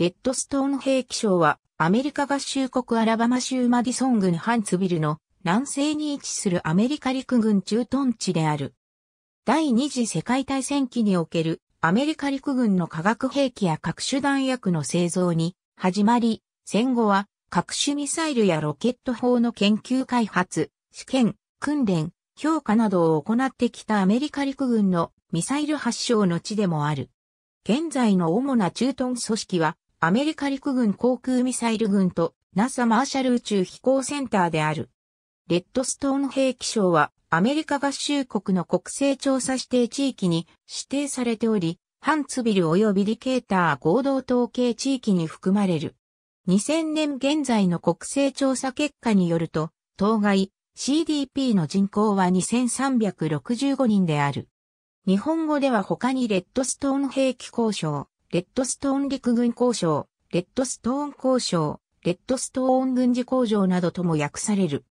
レッドストーン兵器省は、アメリカ合衆国アラバマ州マディソン郡ハンツビルの南西に位置するアメリカ陸軍駐屯地である。第二次世界大戦期におけるアメリカ陸軍の化学兵器や各種弾薬の製造に始まり、戦後は各種ミサイルやロケット砲の研究開発、試験、訓練、評価などを行ってきたアメリカ陸軍のミサイル発祥の地でもある。現在の主な駐屯組織はアメリカ陸軍航空ミサイル軍と NASA マーシャル宇宙飛行センターである。レッドストーン兵器賞はアメリカ合衆国の国勢調査指定地域に指定されており、ハンツビル及びディケーター合同統計地域に含まれる。2000年現在の国勢調査結果によると、当該 CDP の人口は2365人である。日本語では他にレッドストーン兵器交渉、レッドストーン陸軍工廠、レッドストーン工廠、レッドストーン軍事工場などとも訳される。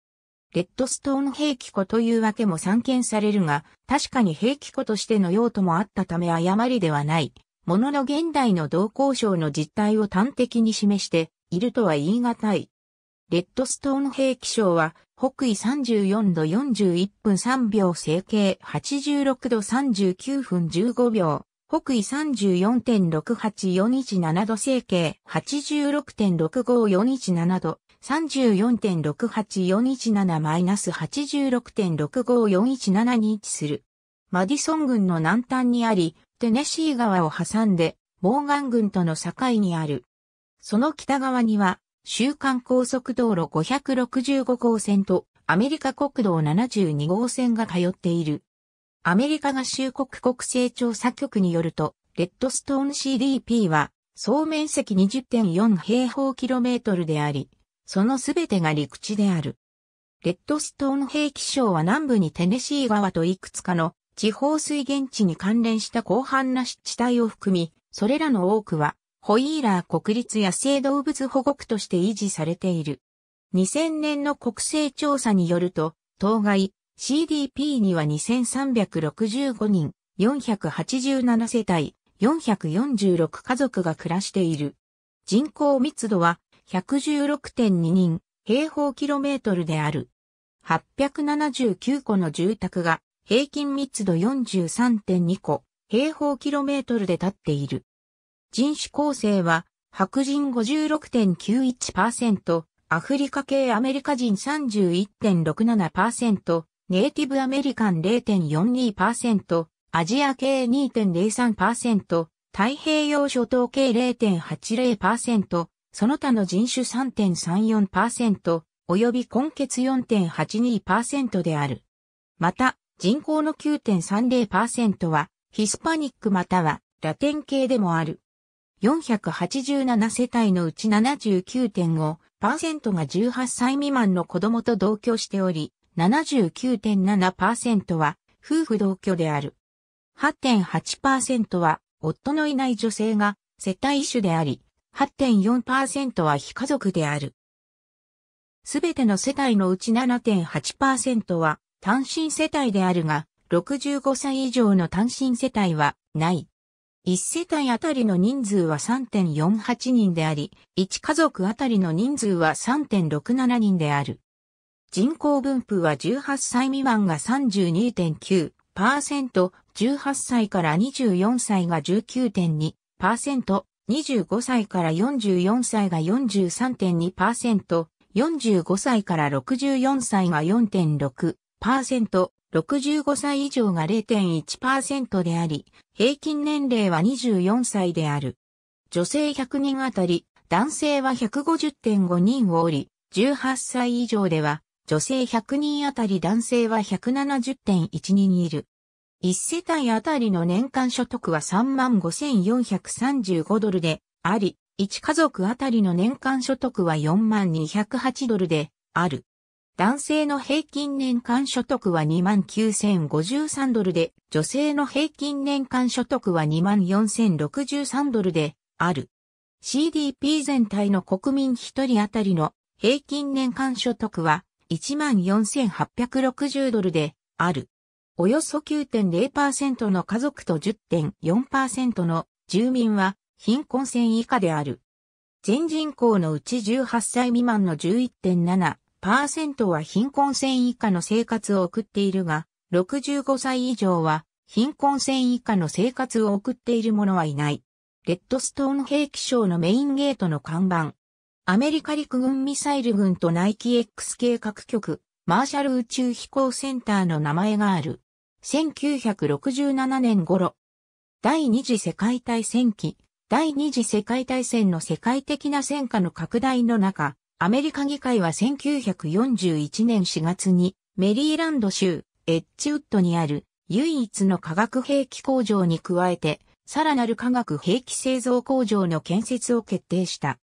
レッドストーン兵器庫というわけも散見されるが、確かに兵器庫としての用途もあったため誤りではない。ものの現代の同交渉の実態を端的に示しているとは言い難い。レッドストーン兵器賞は、北緯34度41分3秒成形86度39分15秒、北緯34.68417度西形86.65417度34.68417-86.65417に位置する。マディソン郡の南端にあり、テネシー川を挟んで、モーガン郡との境にある。その北側には、週間高速道路565号線とアメリカ国道72号線が通っている。アメリカ合衆国国勢調査局によると、レッドストーン CDP は、総面積20.4平方キロメートルであり、そのすべてが陸地である。レッドストーン兵器省は南部にテネシー川といくつかの地方水源地に関連した広範な湿地帯を含み、それらの多くは、ホイーラー国立野生動物保護区として維持されている。2000年の国勢調査によると、当該、CDP には2365人、487世帯、446家族が暮らしている。人口密度は116.2人平方キロメートルである。879個の住宅が平均密度43.2個平方キロメートルで建っている。人種構成は白人56.91%、アフリカ系アメリカ人31.67%、ネイティブアメリカン0.42%、アジア系2.03%、太平洋諸島系0.80%、その他の人種3.34%、及び根欠4.82%である。また、人口の9.30%は、ヒスパニックまたはラテン系でもある。487世帯のうち79.5%が18歳未満の子供と同居しており、79.7%は夫婦同居である。8.8%は夫のいない女性が世帯主であり、8.4%は非家族である。すべての世帯のうち7.8%は単身世帯であるが、65歳以上の単身世帯はない。1世帯あたりの人数は3.48人であり、1家族あたりの人数は3.67人である。人口分布は18歳未満が32.9%、18歳から24歳が19.2%、25歳から44歳が43.2%、45歳から64歳が4.6%、65歳以上が0.1%であり、平均年齢は24歳である。女性100人あたり、男性は150.5人をおり、18歳以上では女性100人あたり男性は170.1人いる。1世帯あたりの年間所得は35,435ドルであり、1家族あたりの年間所得は4 2 0 8ドルである。男性の平均年間所得は29,053ドルで、女性の平均年間所得は24,063ドルである。CDP 全体の国民1人あたりの平均年間所得は14,860ドルである。およそ9.0%の家族と10.4%の住民は貧困線以下である。全人口のうち18歳未満の11.7%は貧困線以下の生活を送っているが、65歳以上は貧困線以下の生活を送っている者はいない。レッドストーン兵器省のメインゲートの看板、アメリカ陸軍ミサイル軍とナイキ X 計画局、マーシャル宇宙飛行センターの名前がある。1967年頃、第二次世界大戦期、第二次世界大戦の世界的な戦火の拡大の中、アメリカ議会は1941年4月にメリーランド州エッジウッドにある唯一の化学兵器工場に加えて、さらなる化学兵器製造工場の建設を決定した。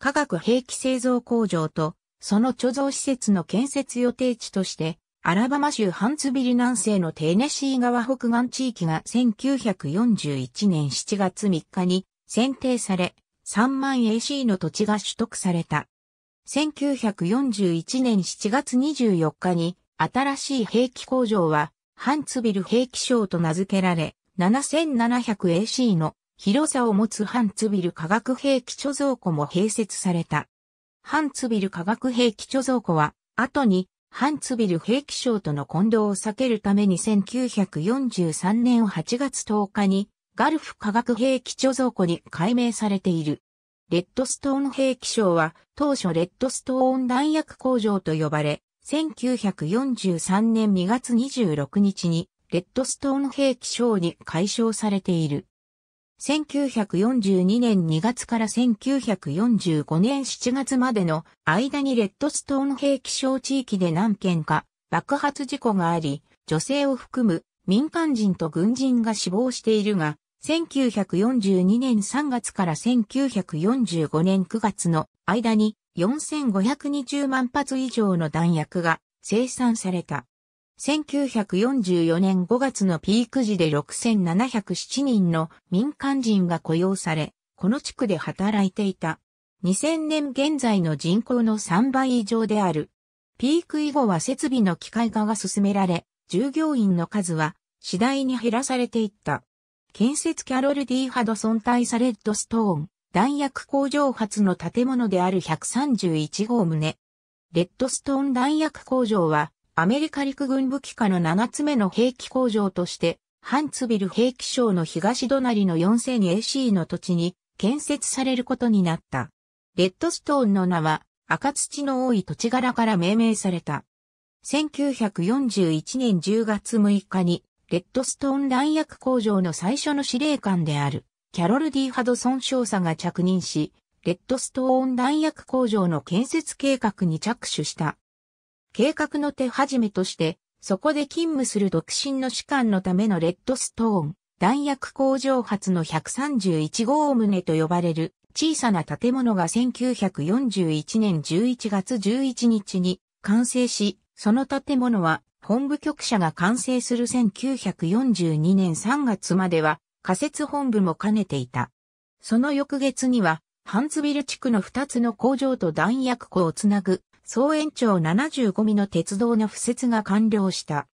化学兵器製造工場と、その貯蔵施設の建設予定地として、アラバマ州ハンツビル南西のテネシー川北岸地域が1941年7月3日に選定され、3万 AC の土地が取得された。1941年7月24日に新しい兵器工場はハンツビル兵器省と名付けられ、7700AC の広さを持つハンツビル化学兵器貯蔵庫も併設された。ハンツビル化学兵器貯蔵庫は、後にハンツビル兵器賞との混同を避けるために1943年8月10日にガルフ化学兵器貯蔵庫に改名されている。レッドストーン兵器賞は当初レッドストーン弾薬工場と呼ばれ、1943年2月26日にレッドストーン兵器賞に解消されている。1942年2月から1945年7月までの間にレッドストーン兵器小地域で何件か爆発事故があり、女性を含む民間人と軍人が死亡しているが、1942年3月から1945年9月の間に4520万発以上の弾薬が生産された。1944年5月のピーク時で6707人の民間人が雇用され、この地区で働いていた。2000年現在の人口の3倍以上である。ピーク以後は設備の機械化が進められ、従業員の数は次第に減らされていった。建設キャロル D ハドソン大佐レッドストーン、弾薬工場発の建物である131号棟。レッドストーン弾薬工場はアメリカ陸軍武器下の7つ目の兵器工場として、ハンツビル兵器廠の東隣の 4000AC の土地に建設されることになった。レッドストーンの名は赤土の多い土地柄から命名された。1941年10月6日にレッドストーン弾薬工場の最初の司令官であるキャロル・ディ・ハドソン少佐が着任し、レッドストーン弾薬工場の建設計画に着手した。計画の手始めとして、そこで勤務する独身の士官のためのレッドストーン、弾薬工場発の131号棟と呼ばれる小さな建物が1941年11月11日に完成し、その建物は本部局舎が完成する1942年3月までは仮設本部も兼ねていた。その翌月には、ハンツビル地区の2つの工場と弾薬庫をつなぐ総延長75ミの鉄道の敷設が完了した。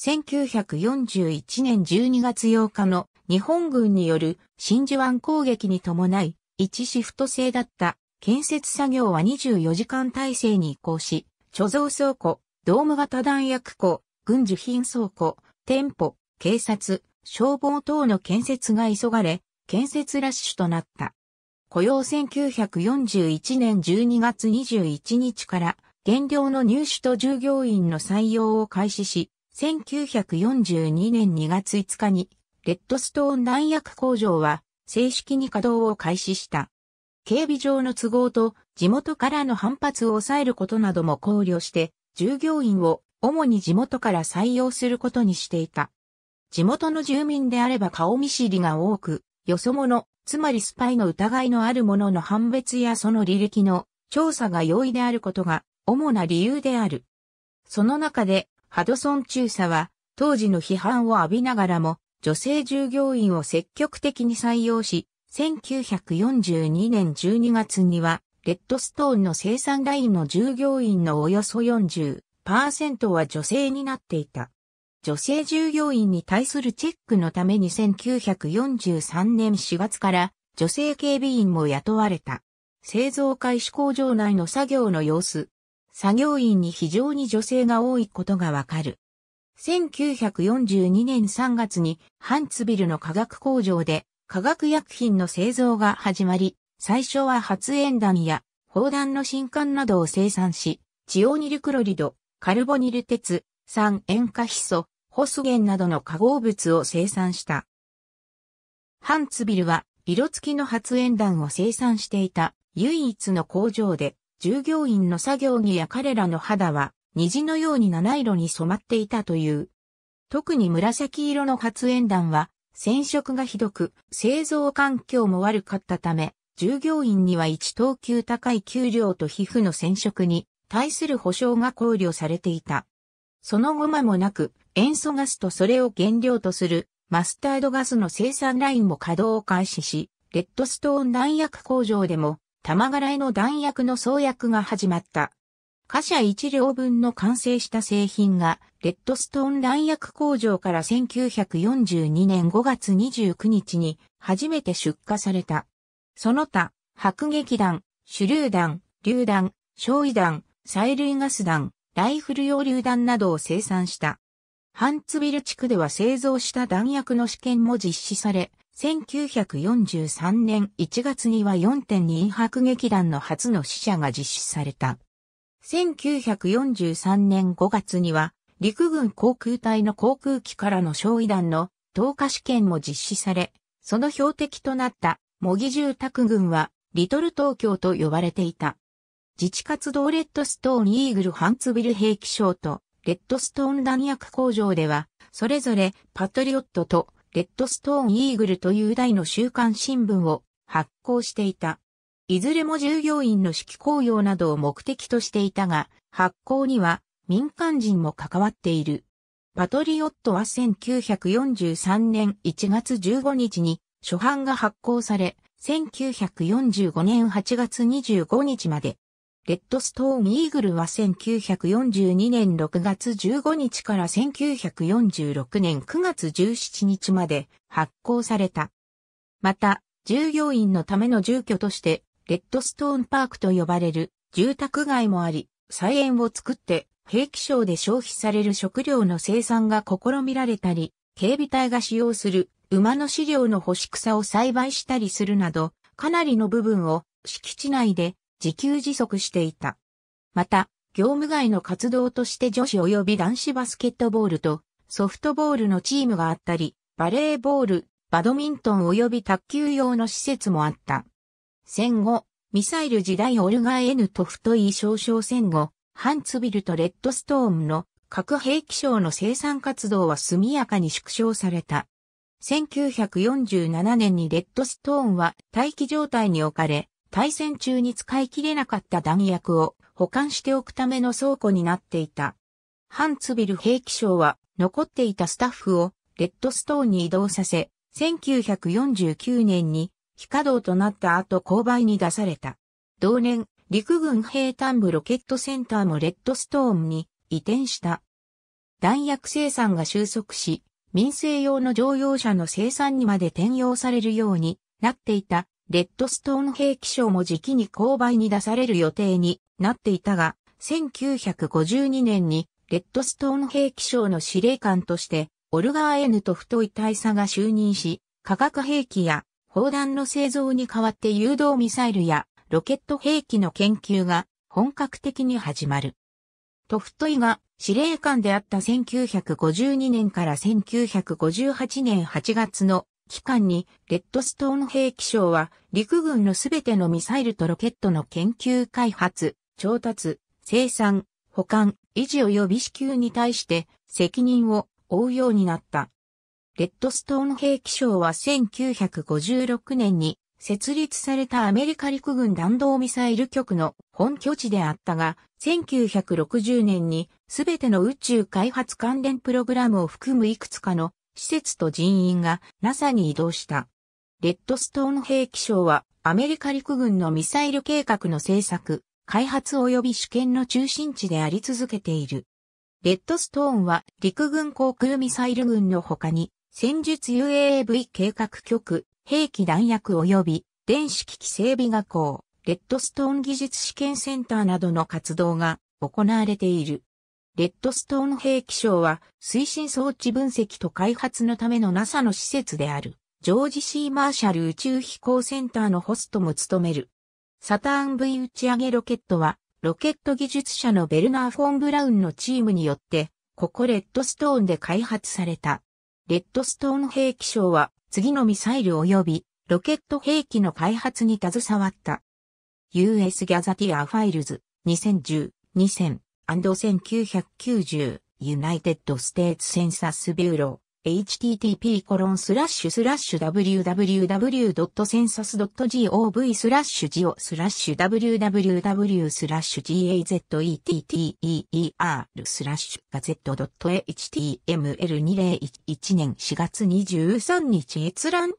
1941年12月8日の日本軍による真珠湾攻撃に伴い、1シフト制だった建設作業は24時間体制に移行し、貯蔵倉庫、ドーム型弾薬庫、軍需品倉庫、店舗、警察、消防等の建設が急がれ、建設ラッシュとなった。雇用1941年12月21日から減量の入手と従業員の採用を開始し、1942年2月5日にレッドストーン弾薬工場は正式に稼働を開始した。警備上の都合と地元からの反発を抑えることなども考慮して、従業員を主に地元から採用することにしていた。地元の住民であれば顔見知りが多く、よそ者、つまりスパイの疑いのあるものの判別やその履歴の調査が容易であることが主な理由である。その中で、ハドソン中佐は、当時の批判を浴びながらも、女性従業員を積極的に採用し、1942年12月には、レッドストーンの生産ラインの従業員のおよそ40%は女性になっていた。女性従業員に対するチェックのために1943年4月から女性警備員も雇われた。製造開始工場内の作業の様子。作業員に非常に女性が多いことがわかる。1942年3月にハンツビルの化学工場で化学薬品の製造が始まり、最初は発煙弾や砲弾の新刊などを生産し、チオニルクロリド、カルボニル鉄、酸塩化ヒ素、ホスゲンなどの化合物を生産した。ハンツビルは色付きの発煙弾を生産していた唯一の工場で従業員の作業着や彼らの肌は虹のように七色に染まっていたという。特に紫色の発煙弾は染色がひどく製造環境も悪かったため従業員には1等級高い給料と皮膚の染色に対する保障が考慮されていた。その後間もなく、塩素ガスとそれを原料とするマスタードガスの生産ラインも稼働を開始し、レッドストーン弾薬工場でも、玉柄への弾薬の創薬が始まった。貨車1両分の完成した製品が、レッドストーン弾薬工場から1942年5月29日に初めて出荷された。その他、迫撃弾、手榴弾、榴弾、焼夷弾、催涙ガス弾、ライフル用榴弾などを生産した。ハンツビル地区では製造した弾薬の試験も実施され、1943年1月には4.2迫撃弾の初の死者が実施された。1943年5月には、陸軍航空隊の航空機からの焼夷弾の投下試験も実施され、その標的となった模擬住宅群は、リトル東京と呼ばれていた。自治活動レッドストーンイーグルハンツビル兵器賞とレッドストーン弾薬工場では、それぞれパトリオットとレッドストーンイーグルという大の週刊新聞を発行していた。いずれも従業員の指揮公用などを目的としていたが、発行には民間人も関わっている。パトリオットは1943年1月15日に初版が発行され、1945年8月25日までレッドストーンイーグルは1942年6月15日から1946年9月17日まで発行された。また、従業員のための住居として、レッドストーンパークと呼ばれる住宅街もあり、菜園を作って兵器商で消費される食料の生産が試みられたり、警備隊が使用する馬の飼料の干し草を栽培したりするなど、かなりの部分を敷地内で自給自足していた。また、業務外の活動として女子及び男子バスケットボールとソフトボールのチームがあったり、バレーボール、バドミントン及び卓球用の施設もあった。戦後、ミサイル時代オルガエヌトフトイ少々戦後、ハンツビルとレッドストーンの核兵器賞の生産活動は速やかに縮小された。1947年にレッドストーンは待機状態に置かれ、対戦中に使い切れなかった弾薬を保管しておくための倉庫になっていた。ハンツビル兵器省は残っていたスタッフをレッドストーンに移動させ、1949年に非稼働となった後購買に出された。同年、陸軍兵端部ロケットセンターもレッドストーンに移転した。弾薬生産が収束し、民生用の乗用車の生産にまで転用されるようになっていたレッドストーン兵器賞も時期に勾配に出される予定になっていたが、1952年にレッドストーン兵器賞の司令官として、オルガー・エヌと太い大佐が就任し、化学兵器や砲弾の製造に代わって誘導ミサイルやロケット兵器の研究が本格的に始まる。トフトイが司令官であった1952年から1958年8月の期間に、レッドストーン兵器賞は、陸軍のすべてのミサイルとロケットの研究開発、調達、生産、保管、維持及び支給に対して、責任を負うようになった。レッドストーン兵器賞は1956年に、設立されたアメリカ陸軍弾道ミサイル局の本拠地であったが、1960年にすべての宇宙開発関連プログラムを含むいくつかの施設と人員が NASA に移動した。レッドストーン兵器賞はアメリカ陸軍のミサイル計画の制作、開発及び試験の中心地であり続けている。レッドストーンは陸軍航空ミサイル軍の他に戦術 UAV 計画局、兵器弾薬及び電子機器整備学校、レッドストーン技術試験センターなどの活動が行われている。レッドストーン兵器賞は推進装置分析と開発のための NASA の施設であるジョージシー・マーシャル宇宙飛行センターのホストも務める。サターン V 打ち上げロケットはロケット技術者のベルナー・フォン・ブラウンのチームによってここレッドストーンで開発された。レッドストーン兵器賞は次のミサイル及びロケット兵器の開発に携わった。US ギャザティアファイルズ2010-2000 1990ユナイテッドステーツセンサスビューロ http コロンスラッシュスラッシュ www.census.gov スラッシュジオスラッシュ www スラッシュ gazetteer スラッシュガゼット .html2011 年4月23日閲覧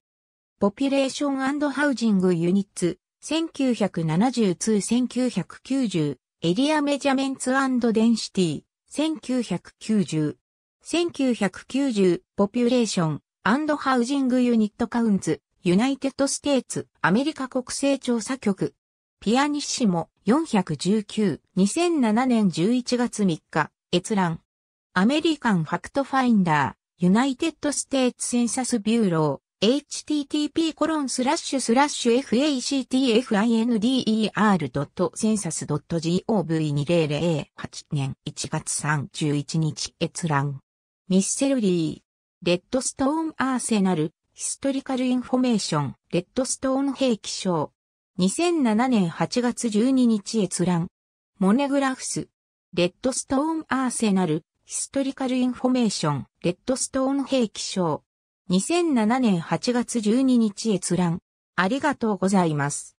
ポピュレーションハウジングユニッツ1972-1990エリアメジャメンツデンシティ、1990。1990ポピュレーションハウジングユニットカウンズ、ユナイテッドステーツ、アメリカ国勢調査局。ピアニッシモ419、2007年11月3日、閲覧。アメリカンファクトファインダー、ユナイテッドステーツセンサスビューロー。http://factfinder.census.gov2008 年1月31日閲覧。ミッセルリー。レッドストーンアーセナル。ヒストリカルインフォメーション。レッドストーン兵器賞。2007年8月12日閲覧。モネグラフス。レッドストーンアーセナル。ヒストリカルインフォメーション。レッドストーン兵器賞。2007年8月12日閲覧。ありがとうございます。